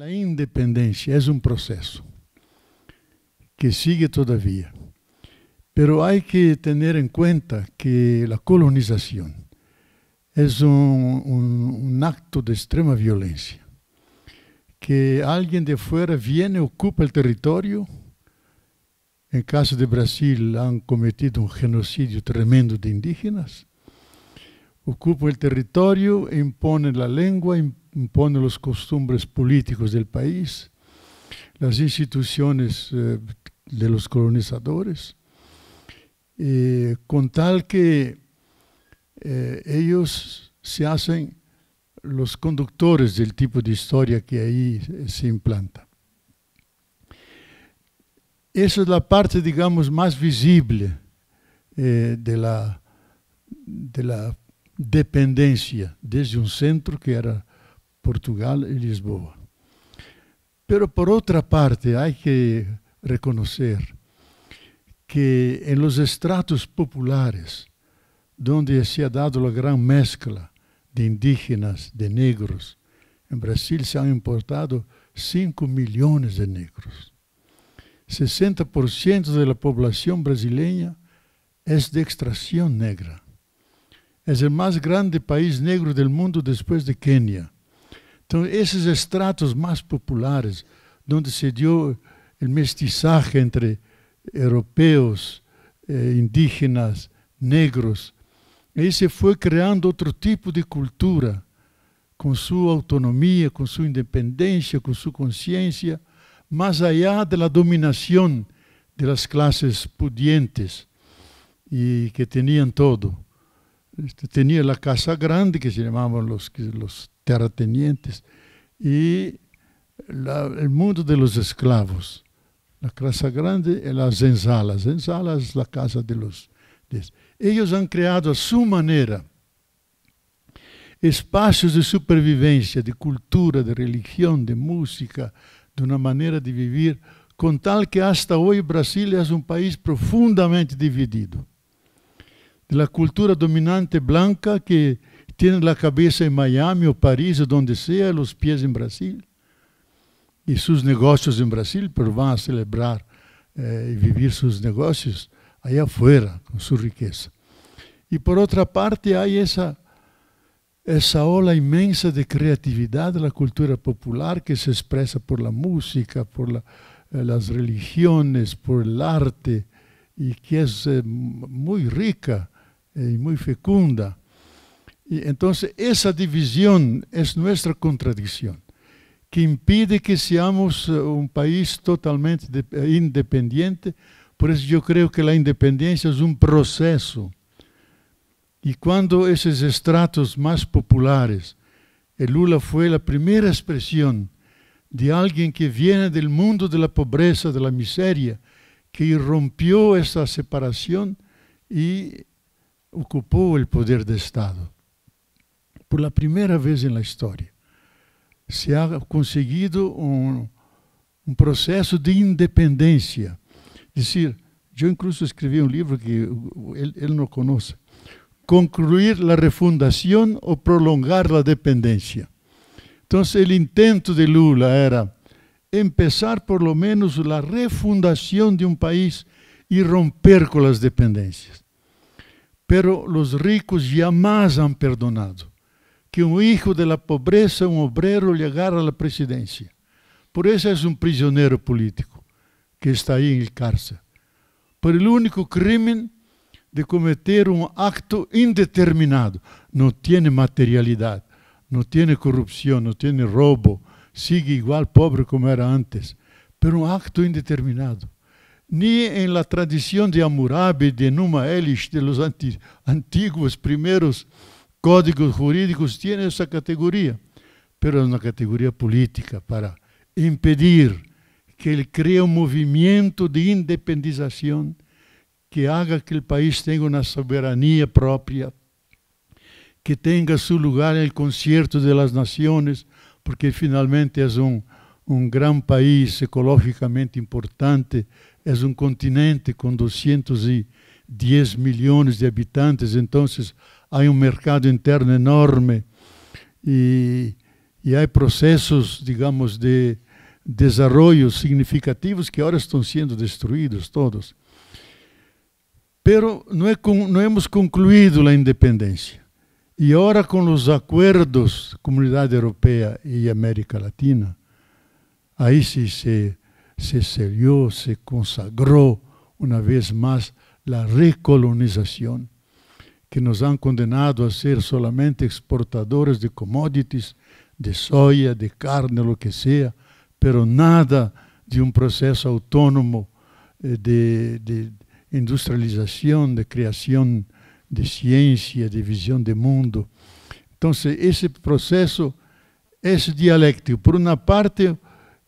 A independência é um processo que sigue todavia, pero hay que tener en cuenta que la colonización es un, un, un acto de extrema violencia, que alguien de fuera viene, ocupa el territorio, en caso de Brasil han cometido un genocidio tremendo de indígenas, ocupa el territorio, impone la lengua, impone los costumbres políticos del país, las instituciones eh, de los colonizadores, eh, con tal que eh, ellos se hacen los conductores del tipo de historia que ahí se implanta. Esa es la parte, digamos, más visible de la, de la dependência desde um centro que era Portugal e Lisboa. Pero por outra parte, há que reconhecer que em los estratos populares, onde se ha dado a grande mezcla de indígenas, de negros, em Brasil se han importado 5 milhões de negros. 60% da população brasileira é de extração negra é o mais grande país negro do mundo depois de Quênia. Então, esses estratos mais populares, onde se deu o mestiçagem entre europeus, eh, indígenas, negros, e se foi criando outro tipo de cultura, com sua autonomia, com sua independência, com sua consciência, mais allá da dominação das classes pudientes e que tinham todo este, tenía la casa grande que se llamaban los, los terratenientes y la, el mundo de los esclavos. La casa grande y las ensalas. Ensalas es la casa de los... De, ellos han creado a su manera espaços de supervivência, de cultura, de religião, de música, de uma maneira de vivir com tal que hasta hoje Brasil é um país profundamente dividido. de la cultura dominante blanca que tiene la cabeza en Miami o París o donde sea, los pies en Brasil y sus negocios en Brasil, pero van a celebrar eh, y vivir sus negocios allá afuera con su riqueza. Y por otra parte hay esa, esa ola inmensa de creatividad de la cultura popular que se expresa por la música, por eh, las religiones, por el arte, y que es eh, muy rica y muy fecunda. Y entonces esa división es nuestra contradicción, que impide que seamos eh, un país totalmente eh, independiente. Por eso yo creo que la independencia es un proceso. Y cuando esos estratos más populares, el Lula fue la primera expresión de alguien que viene del mundo de la pobreza, de la miseria, que rompió esa separación y ocupou o poder de Estado. Por la primeira vez na la se ha conseguido um, um processo de independência. Dizer, eu incluso escrevi um livro que ele, ele não conhece. Concluir a refundação ou prolongar a dependência. Então, o intento de Lula era empezar por lo menos a refundação de um país e romper com as dependências. pero los ricos jamás han perdonado. Que un hijo de la pobreza, un obrero, llegara a la presidencia. Por eso es un prisionero político que está ahí en el cárcel. Por el único crimen de cometer un acto indeterminado. No tiene materialidad, no tiene corrupción, no tiene robo. Sigue igual pobre como era antes, pero un acto indeterminado. ni em la tradição de Hammurabi, de Numa Elish, de los antigos antiguos códigos jurídicos, tiene esa categoría, pero es una categoría política para impedir que él crea un movimiento de independización que haga que el país tenga una soberanía propia, que tenga su lugar en el concierto de las naciones, porque finalmente es un, un gran país ecológicamente importante, é um continente com 210 milhões de habitantes, então há um mercado interno enorme e há processos, digamos, de desarrollo significativos que agora estão sendo destruídos todos. Pero não temos é concluído hemos independência E agora com os acordos Comunidade Europeia e América Latina, aí se, se se selló, se consagró una vez más la recolonización, que nos han condenado a ser solamente exportadores de commodities, de soya, de carne, lo que sea, pero nada de un proceso autónomo eh, de, de industrialización, de creación de ciencia, de visión de mundo. Entonces, ese proceso es dialéctico. Por una parte,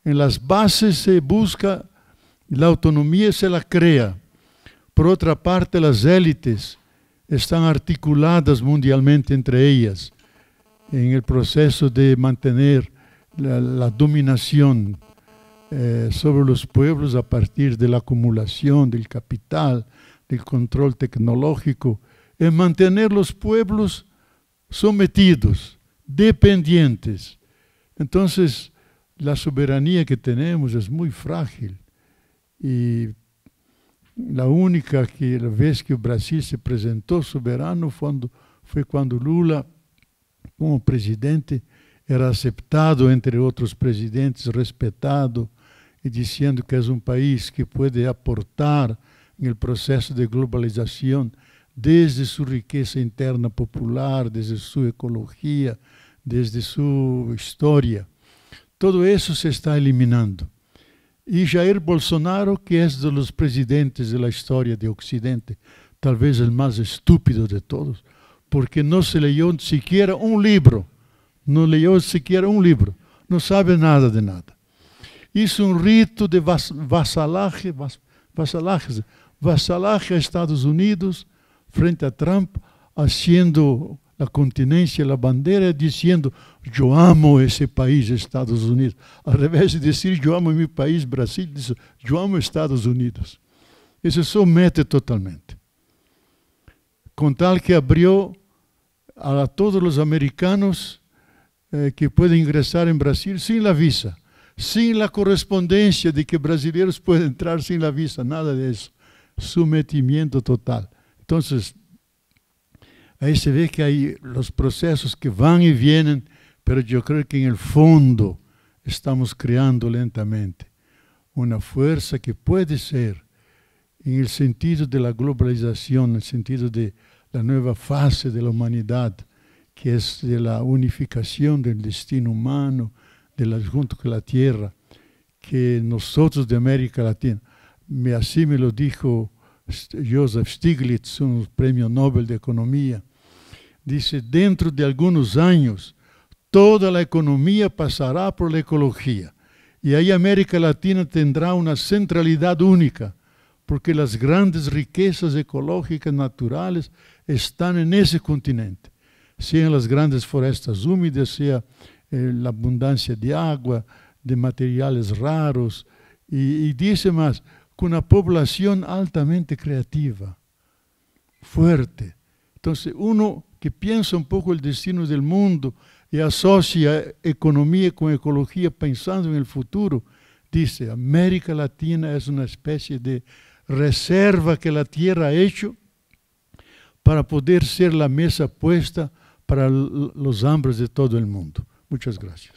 en las bases se busca la autonomía se la crea. Por otra parte, las élites están articuladas mundialmente entre ellas en el proceso de mantener la, dominación eh, sobre los pueblos a partir de la acumulación del capital, del control tecnológico, en mantener los pueblos sometidos, dependientes. Entonces, la soberanía que tenemos es muy frágil y la única que, la vez que o Brasil se presentó soberano foi fue cuando Lula, como presidente, era aceptado entre otros presidentes, respetado y diciendo que es un país que puede aportar en el proceso de globalización desde su riqueza interna popular, desde su ecología, desde su historia. Todo isso se está eliminando. E Jair Bolsonaro, que é um dos presidentes da história do Ocidente, talvez o mais estúpido de todos, porque não se leu sequer um livro, não leu sequer um livro, não sabe nada de nada. Isso é um rito de vassalagem, vassalagem, vassalagem a Estados Unidos frente a Trump, fazendo la continência, la bandeira, dizendo: Eu amo esse país, Estados Unidos. Ao invés de dizer: Eu amo meu país, Brasil, diz: Eu amo Estados Unidos. Isso é somete totalmente. Com tal que abriu a todos os americanos eh, que podem ingressar em Brasil sem la visa, sem a correspondência de que brasileiros podem entrar sem la visa, nada disso. Sometimento total. Então, Ahí se ve que hay los procesos que van y vienen, pero yo creo que en el fondo estamos creando lentamente una fuerza que puede ser, en el sentido de la globalización, en el sentido de la nueva fase de la humanidad, que es de la unificación del destino humano, del adjunto con la tierra, que nosotros de América Latina, así me lo dijo este, Joseph Stiglitz, un premio Nobel de Economía, Dice, dentro de algunos años, toda la economía pasará por la ecología y ahí América Latina tendrá una centralidad única, porque las grandes riquezas ecológicas naturales están en ese continente, sean las grandes forestas húmedas, sea la abundancia de agua, de materiales raros, y dice más, con una población altamente creativa, fuerte. Entonces uno que piensa un poco el destino del mundo y asocia economía con ecología pensando en el futuro, dice, América Latina es una especie de reserva que la Tierra ha hecho para poder ser la mesa puesta para los hambres de todo el mundo. Muchas gracias.